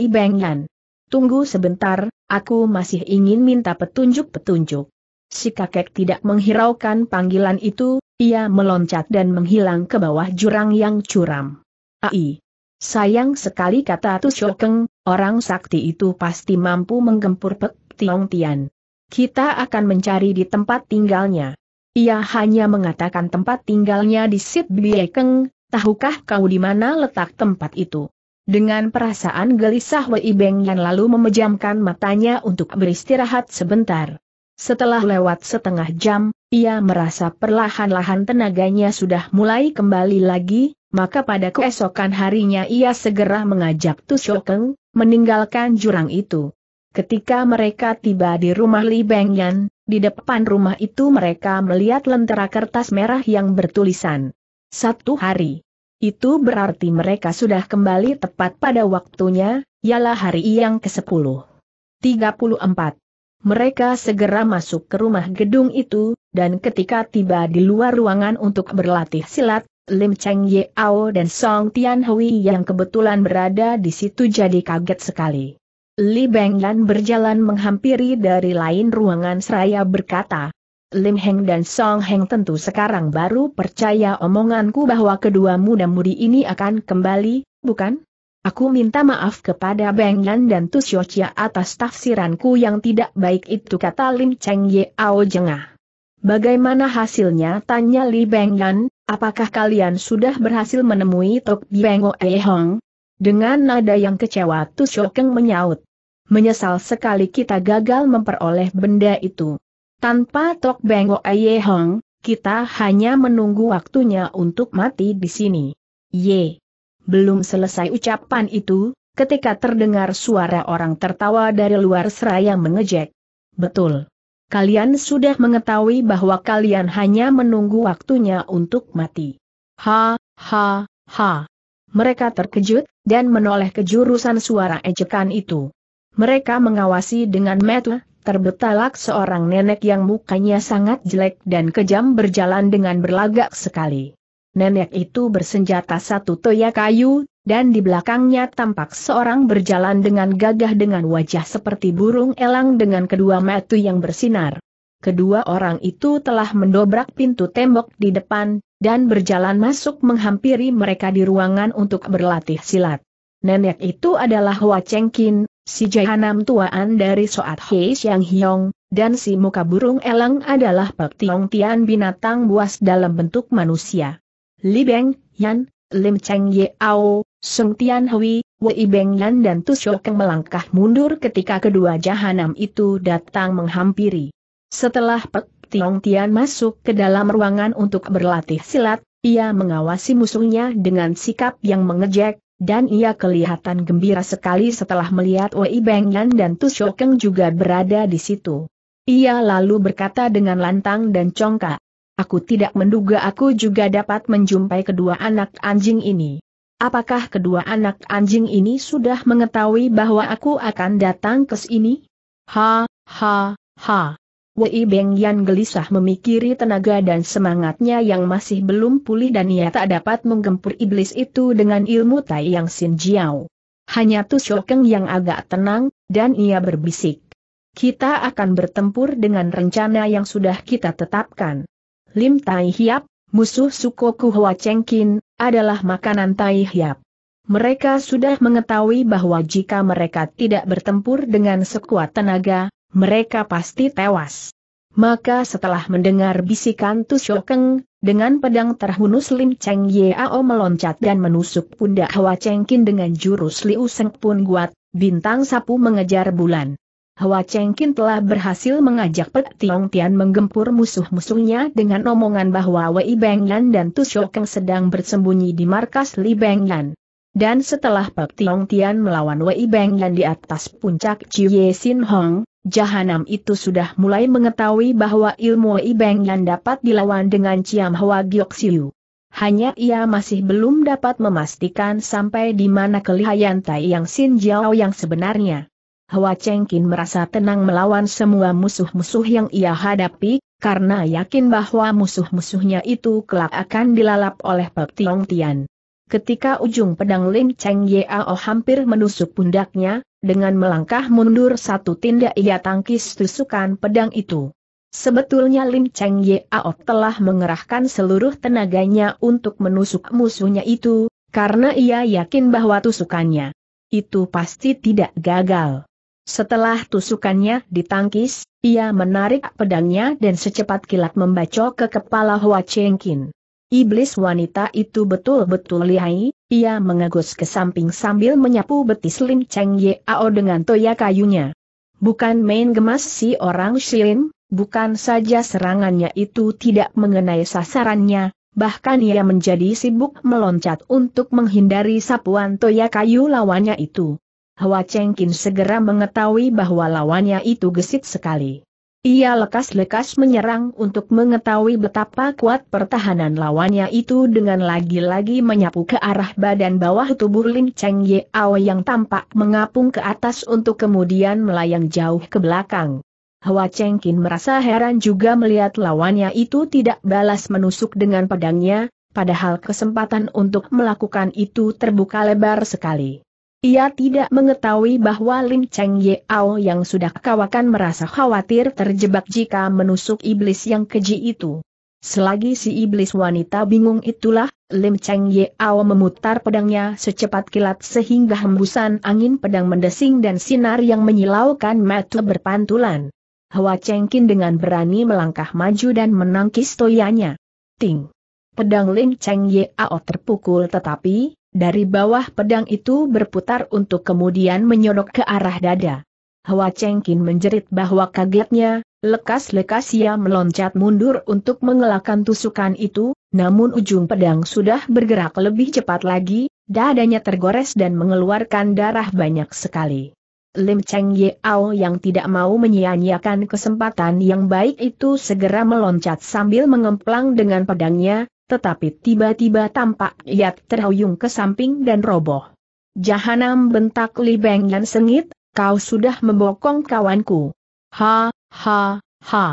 Beng Yan. Tunggu sebentar, aku masih ingin minta petunjuk-petunjuk. Si kakek tidak menghiraukan panggilan itu, ia meloncat dan menghilang ke bawah jurang yang curam. Ai! Sayang sekali kata Tusyokeng, orang sakti itu pasti mampu menggempur Pek Tiong Tian. Kita akan mencari di tempat tinggalnya. Ia hanya mengatakan tempat tinggalnya di Sit Biekeng, tahukah kau di mana letak tempat itu? Dengan perasaan gelisah Wei Beng Yan lalu memejamkan matanya untuk beristirahat sebentar. Setelah lewat setengah jam, ia merasa perlahan-lahan tenaganya sudah mulai kembali lagi, maka pada keesokan harinya ia segera mengajak Tu Shokeng, meninggalkan jurang itu. Ketika mereka tiba di rumah Li Yan, di depan rumah itu mereka melihat lentera kertas merah yang bertulisan. Satu hari. Itu berarti mereka sudah kembali tepat pada waktunya, ialah hari yang ke-10. 34. Mereka segera masuk ke rumah gedung itu, dan ketika tiba di luar ruangan untuk berlatih silat, Lim Cheng Ao dan Song Tian Hui yang kebetulan berada di situ jadi kaget sekali. Li Benglan berjalan menghampiri dari lain ruangan seraya berkata, Lim Heng dan Song Heng tentu sekarang baru percaya omonganku bahwa kedua muda-mudi ini akan kembali, bukan? Aku minta maaf kepada Beng Yan dan Tu Xiochia atas tafsiranku yang tidak baik itu kata Lim Cheng Yao jengah. Bagaimana hasilnya? Tanya Li Beng Yan, apakah kalian sudah berhasil menemui Tok Beng Oe Hong? Dengan nada yang kecewa Tu Xiokeng menyaut. Menyesal sekali kita gagal memperoleh benda itu. Tanpa Tok Beng ayehong, Hong, kita hanya menunggu waktunya untuk mati di sini. Ye. Belum selesai ucapan itu, ketika terdengar suara orang tertawa dari luar seraya mengejek. Betul. Kalian sudah mengetahui bahwa kalian hanya menunggu waktunya untuk mati. Ha, ha, ha. Mereka terkejut, dan menoleh ke jurusan suara ejekan itu. Mereka mengawasi dengan mata terbetalak seorang nenek yang mukanya sangat jelek dan kejam berjalan dengan berlagak sekali. Nenek itu bersenjata satu toya kayu, dan di belakangnya tampak seorang berjalan dengan gagah dengan wajah seperti burung elang dengan kedua mata yang bersinar. Kedua orang itu telah mendobrak pintu tembok di depan, dan berjalan masuk menghampiri mereka di ruangan untuk berlatih silat. Nenek itu adalah Hua Kin, Si Jahanam tuaan dari Soat Hei Siang Hiong, dan si muka burung elang adalah Pek Tiong Tian binatang buas dalam bentuk manusia. Li Beng, Yan, Lim Cheng Ye Ao, Sung Tian Hui, Wei Beng Yan dan Tu Shokeng melangkah mundur ketika kedua Jahanam itu datang menghampiri. Setelah Pek Tiong Tian masuk ke dalam ruangan untuk berlatih silat, ia mengawasi musuhnya dengan sikap yang mengejek, dan ia kelihatan gembira sekali setelah melihat Wei Bengyan dan Tu Shoukeng juga berada di situ. Ia lalu berkata dengan lantang dan congkak, Aku tidak menduga aku juga dapat menjumpai kedua anak anjing ini. Apakah kedua anak anjing ini sudah mengetahui bahwa aku akan datang ke sini? Ha, ha, ha. Wei Beng Yan gelisah memikiri tenaga dan semangatnya yang masih belum pulih dan ia tak dapat menggempur iblis itu dengan ilmu Tai Yang Sin Jiao. Hanya Tu Shokeng yang agak tenang, dan ia berbisik. Kita akan bertempur dengan rencana yang sudah kita tetapkan. Lim Tai Hiap, musuh Sukoku Hua Chengkin, adalah makanan Tai Hiap. Mereka sudah mengetahui bahwa jika mereka tidak bertempur dengan sekuat tenaga, mereka pasti tewas. Maka setelah mendengar bisikan Tu dengan pedang terhunus Lim Cheng Yao meloncat dan menusuk pundak Hwa Chengkin dengan jurus Liu Seng Pun Guat, bintang sapu mengejar bulan. Hwa Chengkin telah berhasil mengajak Pek Tiong Tian menggempur musuh-musuhnya dengan omongan bahwa Wei Benglan dan Tu sedang bersembunyi di markas Li Benglan. Dan setelah Pak Tiong Tian melawan Wei Beng dan di atas puncak Chiye Sin Hong, Jahanam itu sudah mulai mengetahui bahwa ilmu Wei Beng yang dapat dilawan dengan Ciam Hwa Giok Siu. Hanya ia masih belum dapat memastikan sampai di mana kelihayan Tai Yang Sin Jiao yang sebenarnya. Hwa Chengkin merasa tenang melawan semua musuh-musuh yang ia hadapi, karena yakin bahwa musuh-musuhnya itu kelak akan dilalap oleh Pak Tiong Tian. Ketika ujung pedang Lim Cheng Yao hampir menusuk pundaknya, dengan melangkah mundur satu tindak ia tangkis tusukan pedang itu. Sebetulnya Lim Cheng Yao telah mengerahkan seluruh tenaganya untuk menusuk musuhnya itu, karena ia yakin bahwa tusukannya itu pasti tidak gagal. Setelah tusukannya ditangkis, ia menarik pedangnya dan secepat kilat membacok ke kepala Hua Cheng Chengkin. Iblis wanita itu betul-betul lihai, ia mengegus ke samping sambil menyapu betis Lin Cheng Yao dengan toya kayunya. Bukan main gemas si orang Shilin, bukan saja serangannya itu tidak mengenai sasarannya, bahkan ia menjadi sibuk meloncat untuk menghindari sapuan toya kayu lawannya itu. Cheng Kin segera mengetahui bahwa lawannya itu gesit sekali. Ia lekas-lekas menyerang untuk mengetahui betapa kuat pertahanan lawannya itu dengan lagi-lagi menyapu ke arah badan bawah tubuh Lin Cheng Yao yang tampak mengapung ke atas untuk kemudian melayang jauh ke belakang. Hua Cheng Kin merasa heran juga melihat lawannya itu tidak balas menusuk dengan pedangnya, padahal kesempatan untuk melakukan itu terbuka lebar sekali. Ia tidak mengetahui bahwa Lim Cheng Ao yang sudah kawakan merasa khawatir terjebak jika menusuk iblis yang keji itu. Selagi si iblis wanita bingung itulah, Lim Cheng Ao memutar pedangnya secepat kilat sehingga hembusan angin pedang mendesing dan sinar yang menyilaukan mata berpantulan. Cheng Kin dengan berani melangkah maju dan menangkis toyanya. Ting! Pedang Lim Cheng Ao terpukul tetapi, dari bawah pedang itu berputar untuk kemudian menyodok ke arah dada. Hwa Chengkin menjerit bahwa kagetnya, lekas-lekas ia meloncat mundur untuk mengelakkan tusukan itu, namun ujung pedang sudah bergerak lebih cepat lagi, dadanya tergores dan mengeluarkan darah banyak sekali. Lim Cheng Ye Ao yang tidak mau menyia-nyiakan kesempatan yang baik itu segera meloncat sambil mengemplang dengan pedangnya, tetapi tiba-tiba tampak ia terhuyung ke samping dan roboh. Jahanam bentak Li Beng dan sengit, kau sudah membokong kawanku. Ha, ha, ha.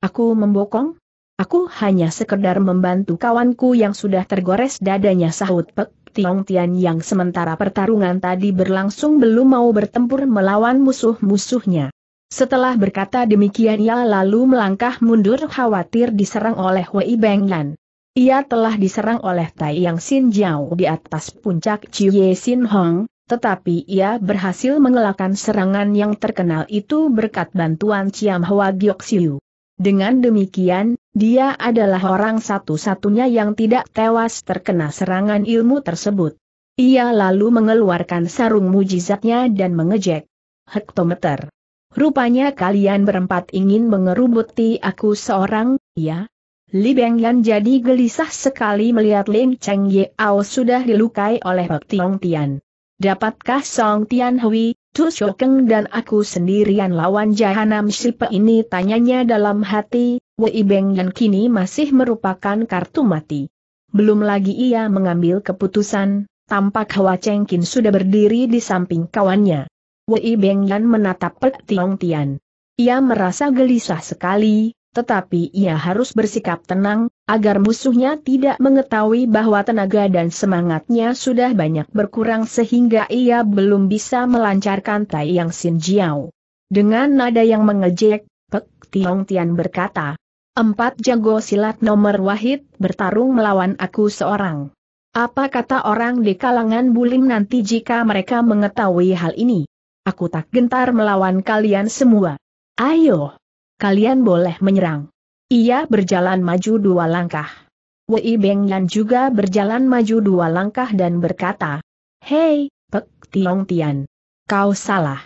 Aku membokong? Aku hanya sekedar membantu kawanku yang sudah tergores dadanya sahut Pek Tiong Tian yang sementara pertarungan tadi berlangsung belum mau bertempur melawan musuh-musuhnya. Setelah berkata demikian ia lalu melangkah mundur khawatir diserang oleh Wei Bengyan. Ia telah diserang oleh Tai Yang Sin Jiao di atas puncak Chie Sin Hong, tetapi ia berhasil mengelakkan serangan yang terkenal itu berkat bantuan Chiam Hwa Giok Siu. Dengan demikian, dia adalah orang satu-satunya yang tidak tewas terkena serangan ilmu tersebut. Ia lalu mengeluarkan sarung mujizatnya dan mengejek. Hektometer. Rupanya kalian berempat ingin mengerubuti aku seorang, ya? Li Yan jadi gelisah sekali melihat Ling Cheng Yao sudah dilukai oleh Pak Tiong Tian. Dapatkah Song Tian Hui, Tu Shokeng dan aku sendirian lawan Jahanam Sipe ini tanyanya dalam hati, Wei Beng Yan kini masih merupakan kartu mati. Belum lagi ia mengambil keputusan, tampak Hua Cheng Kin sudah berdiri di samping kawannya. Wei Beng Yan menatap Pek Tiong Tian. Ia merasa gelisah sekali, tetapi ia harus bersikap tenang, agar musuhnya tidak mengetahui bahwa tenaga dan semangatnya sudah banyak berkurang sehingga ia belum bisa melancarkan Tai Yang Sin Jiao. Dengan nada yang mengejek, Pek Tiong Tian berkata, Empat jago silat nomor wahid bertarung melawan aku seorang. Apa kata orang di kalangan bulim nanti jika mereka mengetahui hal ini? Aku tak gentar melawan kalian semua. Ayo! kalian boleh menyerang. Ia berjalan maju dua langkah. Wei Beng Yan juga berjalan maju dua langkah dan berkata, Hei, Pek Tiong Tian. Kau salah.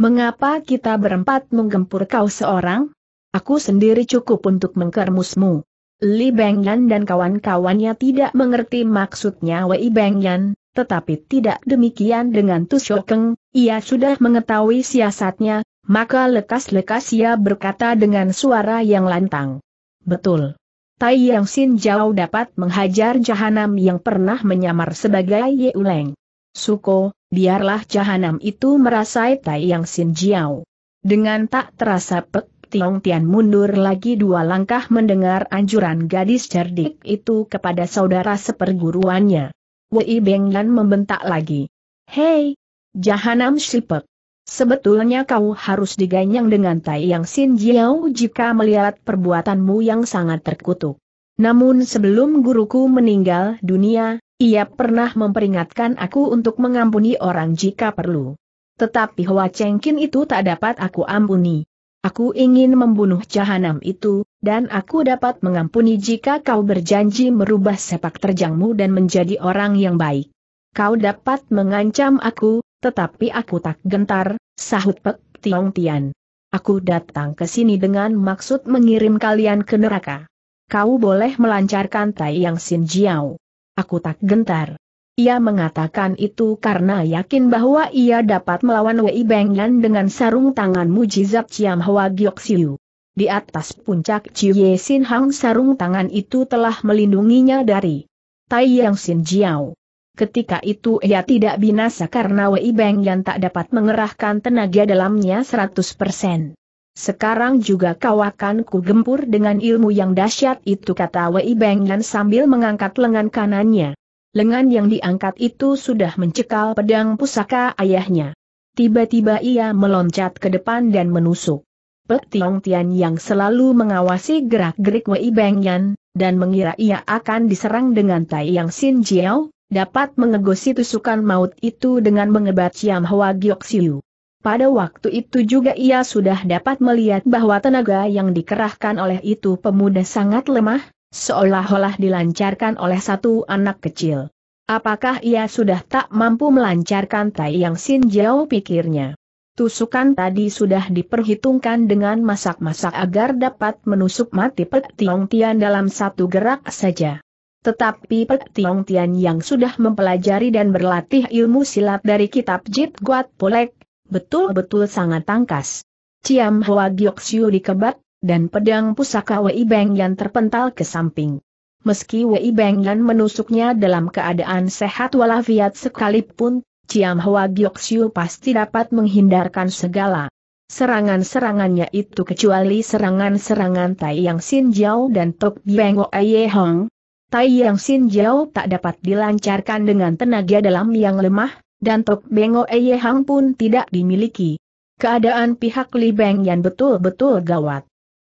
Mengapa kita berempat menggempur kau seorang? Aku sendiri cukup untuk mengkermusmu. Li Beng Yan dan kawan-kawannya tidak mengerti maksudnya Wei Beng Yan, tetapi tidak demikian dengan Tu Shokeng, ia sudah mengetahui siasatnya, maka lekas-lekas ia berkata dengan suara yang lantang. Betul. Tai Yang Sin Jauh dapat menghajar jahanam yang pernah menyamar sebagai Ye Uleng. Suko, biarlah jahanam itu merasai Tai Yang Sin Jiao. Dengan tak terasa Pek Tiong Tian mundur lagi dua langkah mendengar anjuran gadis cerdik itu kepada saudara seperguruannya. Wei Beng Yan membentak lagi. Hei! Jahanam Shipek! Sebetulnya kau harus diganyang dengan Tai Yang Sin Jiao jika melihat perbuatanmu yang sangat terkutuk. Namun sebelum guruku meninggal dunia, ia pernah memperingatkan aku untuk mengampuni orang jika perlu. Tetapi Cheng Chengkin itu tak dapat aku ampuni. Aku ingin membunuh jahanam itu, dan aku dapat mengampuni jika kau berjanji merubah sepak terjangmu dan menjadi orang yang baik. Kau dapat mengancam aku, tetapi aku tak gentar, sahut Pek Tiong Tian. Aku datang ke sini dengan maksud mengirim kalian ke neraka. Kau boleh melancarkan Tai Yang Sin Jiao. Aku tak gentar. Ia mengatakan itu karena yakin bahwa ia dapat melawan Wei Beng Yan dengan sarung tangan mujizat Ciam Hwa Giok Siu. Di atas puncak Ciye Sin Hang sarung tangan itu telah melindunginya dari Tai Yang Sin Jiao. Ketika itu ia tidak binasa karena Wei Beng yang tak dapat mengerahkan tenaga dalamnya 100%. Sekarang juga kau akan ku gempur dengan ilmu yang dahsyat itu kata Wei Beng Yan sambil mengangkat lengan kanannya. Lengan yang diangkat itu sudah mencekal pedang pusaka ayahnya. Tiba-tiba ia meloncat ke depan dan menusuk. Pek Tiong Tian yang selalu mengawasi gerak-gerik Wei Beng Yan, dan mengira ia akan diserang dengan Tai Yang Sin Jiao, dapat mengegosi tusukan maut itu dengan mengebat Siam Hwa Giok Siu. Pada waktu itu juga ia sudah dapat melihat bahwa tenaga yang dikerahkan oleh itu pemuda sangat lemah, seolah-olah dilancarkan oleh satu anak kecil. Apakah ia sudah tak mampu melancarkan Tai Yang Sin Jiao pikirnya? Tusukan tadi sudah diperhitungkan dengan masak-masak agar dapat menusuk mati Pek Tiong Tian dalam satu gerak saja. Tetapi Pek Tiong Tian yang sudah mempelajari dan berlatih ilmu silat dari kitab Jit Guat Polek, betul-betul sangat tangkas. Ciam Hoa Giok Siu dikebat, dan pedang pusaka Wei Beng yang terpental ke samping. Meski Wei Beng yang menusuknya dalam keadaan sehat walafiat sekalipun, Ciam Hoa Giok Siu pasti dapat menghindarkan segala serangan-serangannya itu kecuali serangan-serangan Tai Yang Sin Jiao dan Tok Beng Ye Hong, Tai Yang Sin Jiao tak dapat dilancarkan dengan tenaga dalam yang lemah, dan Tok Bengo Eye Hang pun tidak dimiliki. Keadaan pihak Li Beng Yan betul-betul gawat.